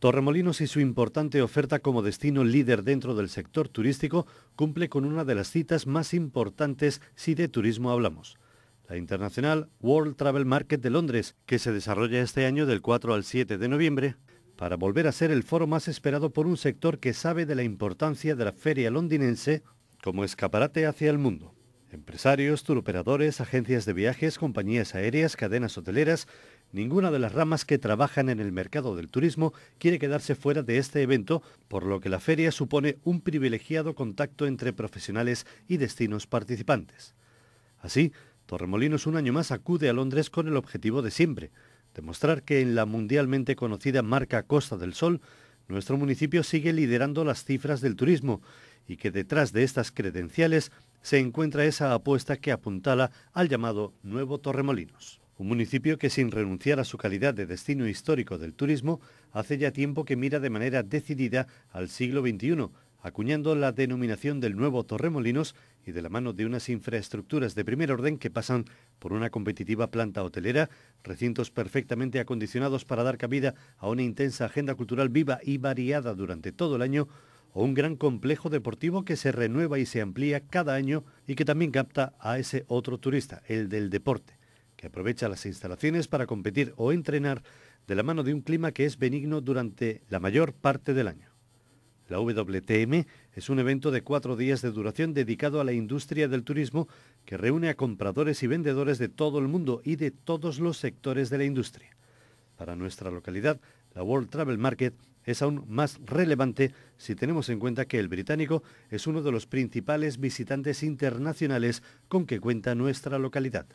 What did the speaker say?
Torremolinos y su importante oferta como destino líder dentro del sector turístico cumple con una de las citas más importantes si de turismo hablamos. La internacional World Travel Market de Londres, que se desarrolla este año del 4 al 7 de noviembre, para volver a ser el foro más esperado por un sector que sabe de la importancia de la feria londinense como escaparate hacia el mundo. Empresarios, turoperadores, agencias de viajes, compañías aéreas, cadenas hoteleras Ninguna de las ramas que trabajan en el mercado del turismo quiere quedarse fuera de este evento, por lo que la feria supone un privilegiado contacto entre profesionales y destinos participantes. Así, Torremolinos un año más acude a Londres con el objetivo de siempre, demostrar que en la mundialmente conocida marca Costa del Sol, nuestro municipio sigue liderando las cifras del turismo y que detrás de estas credenciales se encuentra esa apuesta que apuntala al llamado Nuevo Torremolinos. Un municipio que sin renunciar a su calidad de destino histórico del turismo, hace ya tiempo que mira de manera decidida al siglo XXI, acuñando la denominación del nuevo Torremolinos y de la mano de unas infraestructuras de primer orden que pasan por una competitiva planta hotelera, recintos perfectamente acondicionados para dar cabida a una intensa agenda cultural viva y variada durante todo el año, o un gran complejo deportivo que se renueva y se amplía cada año y que también capta a ese otro turista, el del deporte que aprovecha las instalaciones para competir o entrenar de la mano de un clima que es benigno durante la mayor parte del año. La WTM es un evento de cuatro días de duración dedicado a la industria del turismo que reúne a compradores y vendedores de todo el mundo y de todos los sectores de la industria. Para nuestra localidad, la World Travel Market es aún más relevante si tenemos en cuenta que el británico es uno de los principales visitantes internacionales con que cuenta nuestra localidad.